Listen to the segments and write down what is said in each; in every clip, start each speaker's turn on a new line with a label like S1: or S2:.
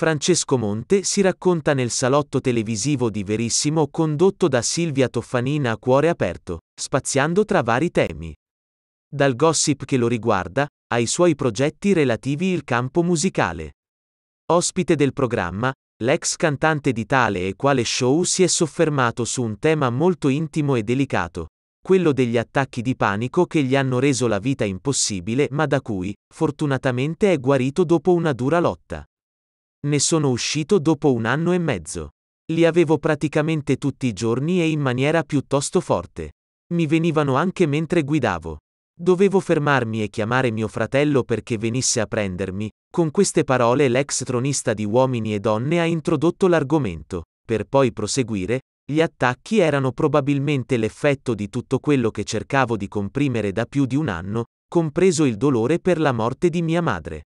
S1: Francesco Monte si racconta nel salotto televisivo di Verissimo condotto da Silvia Toffanina a cuore aperto, spaziando tra vari temi. Dal gossip che lo riguarda, ai suoi progetti relativi al campo musicale. Ospite del programma, l'ex cantante di tale e quale show si è soffermato su un tema molto intimo e delicato, quello degli attacchi di panico che gli hanno reso la vita impossibile ma da cui, fortunatamente, è guarito dopo una dura lotta. Ne sono uscito dopo un anno e mezzo. Li avevo praticamente tutti i giorni e in maniera piuttosto forte. Mi venivano anche mentre guidavo. Dovevo fermarmi e chiamare mio fratello perché venisse a prendermi. Con queste parole l'ex tronista di Uomini e Donne ha introdotto l'argomento, per poi proseguire, gli attacchi erano probabilmente l'effetto di tutto quello che cercavo di comprimere da più di un anno, compreso il dolore per la morte di mia madre.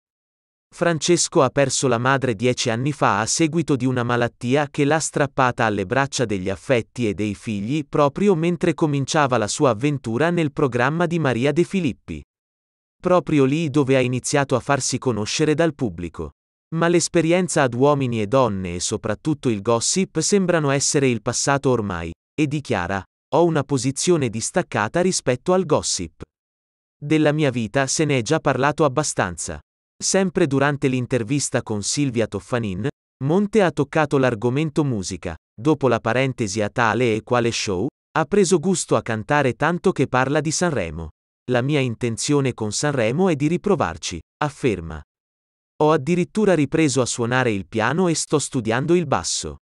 S1: Francesco ha perso la madre dieci anni fa a seguito di una malattia che l'ha strappata alle braccia degli affetti e dei figli proprio mentre cominciava la sua avventura nel programma di Maria De Filippi. Proprio lì dove ha iniziato a farsi conoscere dal pubblico. Ma l'esperienza ad uomini e donne e soprattutto il gossip sembrano essere il passato ormai, e dichiara, ho una posizione distaccata rispetto al gossip. Della mia vita se ne è già parlato abbastanza. Sempre durante l'intervista con Silvia Toffanin, Monte ha toccato l'argomento musica. Dopo la parentesi a tale e quale show, ha preso gusto a cantare tanto che parla di Sanremo. La mia intenzione con Sanremo è di riprovarci, afferma. Ho addirittura ripreso a suonare il piano e sto studiando il basso.